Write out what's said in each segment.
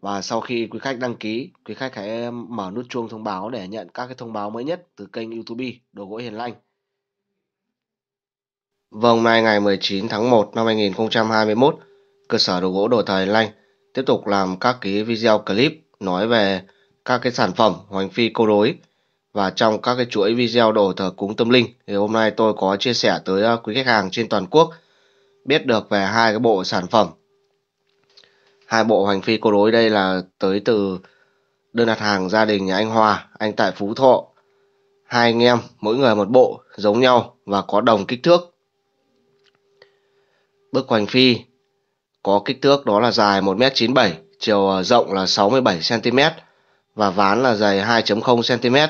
Và sau khi quý khách đăng ký, quý khách hãy mở nút chuông thông báo để nhận các cái thông báo mới nhất từ kênh YouTube Đồ gỗ Hiền Lanh. Vào hôm nay ngày 19 tháng 1 năm 2021, cơ sở đồ gỗ Đồ Thời Lanh tiếp tục làm các cái video clip nói về các cái sản phẩm hoành phi câu đối và trong các cái chuỗi video đồ thờ cúng tâm linh thì hôm nay tôi có chia sẻ tới ờ, quý khách hàng trên toàn quốc biết được về hai cái bộ sản phẩm hai bộ hoành phi cô đối đây là tới từ đơn đặt hàng gia đình nhà anh Hòa, anh tại Phú Thọ. Hai anh em, mỗi người một bộ, giống nhau và có đồng kích thước. Bức hoành phi có kích thước đó là dài 1m97, chiều ờ, rộng là 67cm và ván là dày 2.0cm.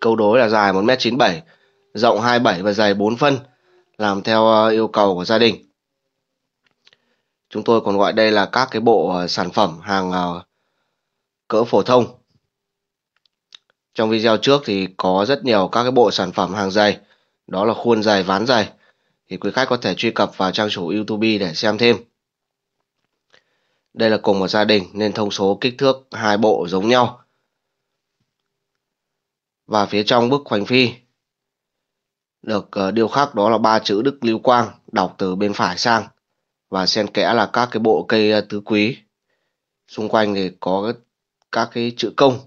Câu đối là dài 1m97, rộng 27 và dày 4 phân, làm theo ờ, yêu cầu của gia đình chúng tôi còn gọi đây là các cái bộ ờ, sản phẩm hàng ờ, cỡ phổ thông trong video trước thì có rất nhiều các cái bộ sản phẩm hàng dày đó là khuôn dày ván dày thì quý khách có thể truy cập vào trang chủ YouTube để xem thêm đây là cùng một gia đình nên thông số kích thước hai bộ giống nhau và phía trong bức hoành phi được ờ, điêu khắc đó là ba chữ Đức Lưu Quang đọc từ bên phải sang và xen kẽ là các cái bộ cây ờ, tứ quý xung quanh thì có các cái chữ công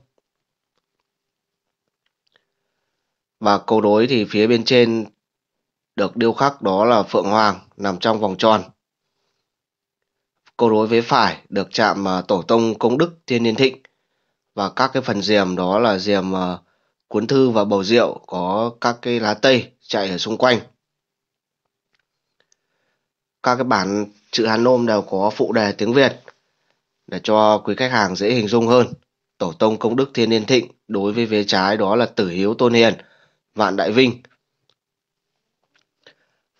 và câu đối thì phía bên trên được điêu khắc đó là phượng hoàng nằm trong vòng tròn câu đối với phải được chạm ờ, tổ tông công đức thiên niên thịnh và các cái phần diềm đó là diềm ờ, cuốn thư và bầu rượu có các cái lá tây chạy ở xung quanh các cái bản chữ Hán Nôm đều có phụ đề tiếng Việt để cho quý khách hàng dễ hình dung hơn. Tổ tông công đức thiên niên thịnh đối với vế trái đó là Tử Hiếu Tôn Hiền, Vạn Đại Vinh.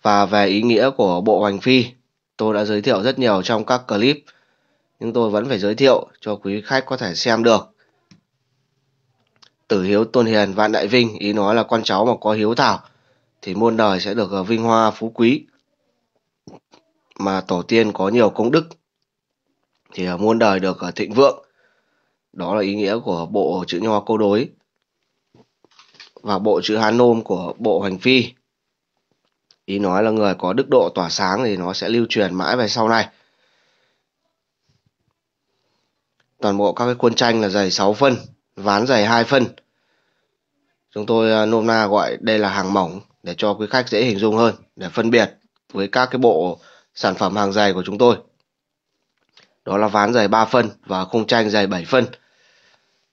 Và về ý nghĩa của bộ hoành phi, tôi đã giới thiệu rất nhiều trong các clip nhưng tôi vẫn phải giới thiệu cho quý khách có thể xem được. Tử Hiếu Tôn Hiền Vạn Đại Vinh ý nói là con cháu mà có hiếu thảo thì muôn đời sẽ được ờ, vinh hoa phú quý mà tổ tiên có nhiều công đức thì à, muôn đời được à, thịnh vượng. Đó là ý nghĩa của bộ chữ nho câu đối và bộ chữ Hán Nôm của bộ hành phi. Ý nói là người có đức độ tỏa sáng thì nó sẽ lưu truyền mãi về sau này. Toàn bộ các cái quân tranh là dày 6 phân, ván dày 2 phân. Chúng tôi à, nôm na gọi đây là hàng mỏng để cho quý khách dễ hình dung hơn, để phân biệt với các cái bộ sản phẩm hàng dày của chúng tôi. Đó là ván dày 3 phân và khung tranh dày 7 phân.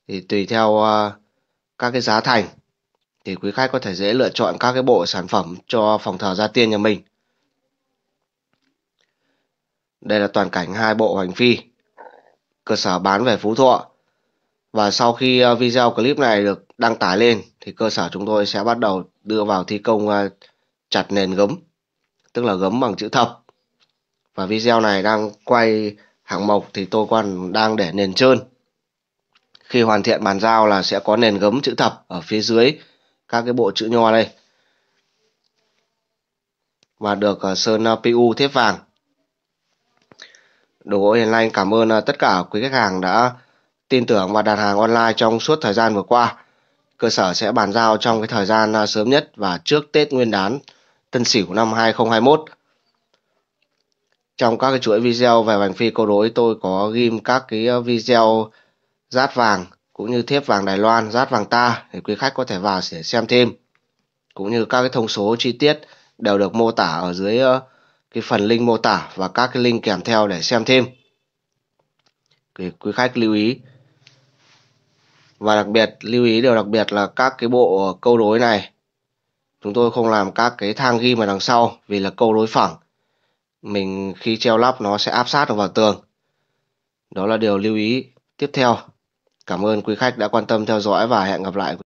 Thì tùy theo à, các cái giá thành thì quý khách có thể dễ lựa chọn các cái bộ sản phẩm cho phòng thờ gia tiên nhà mình. Đây là toàn cảnh hai bộ hoành phi cơ sở bán về Phú Thọ. Và sau khi à, video clip này được đăng tải lên thì cơ sở chúng tôi sẽ bắt đầu đưa vào thi công à, chặt nền gấm, tức là gấm bằng chữ thập và video này đang quay hạng mộc thì tôi còn đang để nền trơn khi hoàn thiện bàn giao là sẽ có nền gấm chữ thập ở phía dưới các cái bộ chữ nho đây và được ờ, sơn ờ, PU thép vàng đồ gỗ hiền lành cảm ơn ờ, tất cả quý khách hàng đã tin tưởng và đặt hàng online trong suốt thời gian vừa qua cơ sở sẽ bàn giao trong cái thời gian sớm nhất và trước Tết Nguyên đán Tân Sửu năm 2021 trong các cái chuỗi video về hoành phi câu đối tôi có ghim các cái ờ, video rát vàng cũng như thiếp vàng Đài Loan, rát vàng ta để quý khách có thể vào để xem thêm. Cũng như các cái thông số chi tiết đều được mô tả ở dưới ờ, cái phần link mô tả và các cái link kèm theo để xem thêm. Quý, quý khách lưu ý. Và đặc biệt lưu ý điều đặc biệt là các cái bộ câu đối này chúng tôi không làm các cái thang ghi mà đằng sau vì là câu đối phẳng mình khi treo lắp nó sẽ áp sát vào tường. Đó là điều lưu ý tiếp theo. Cảm ơn quý khách đã quan tâm theo dõi và hẹn gặp lại.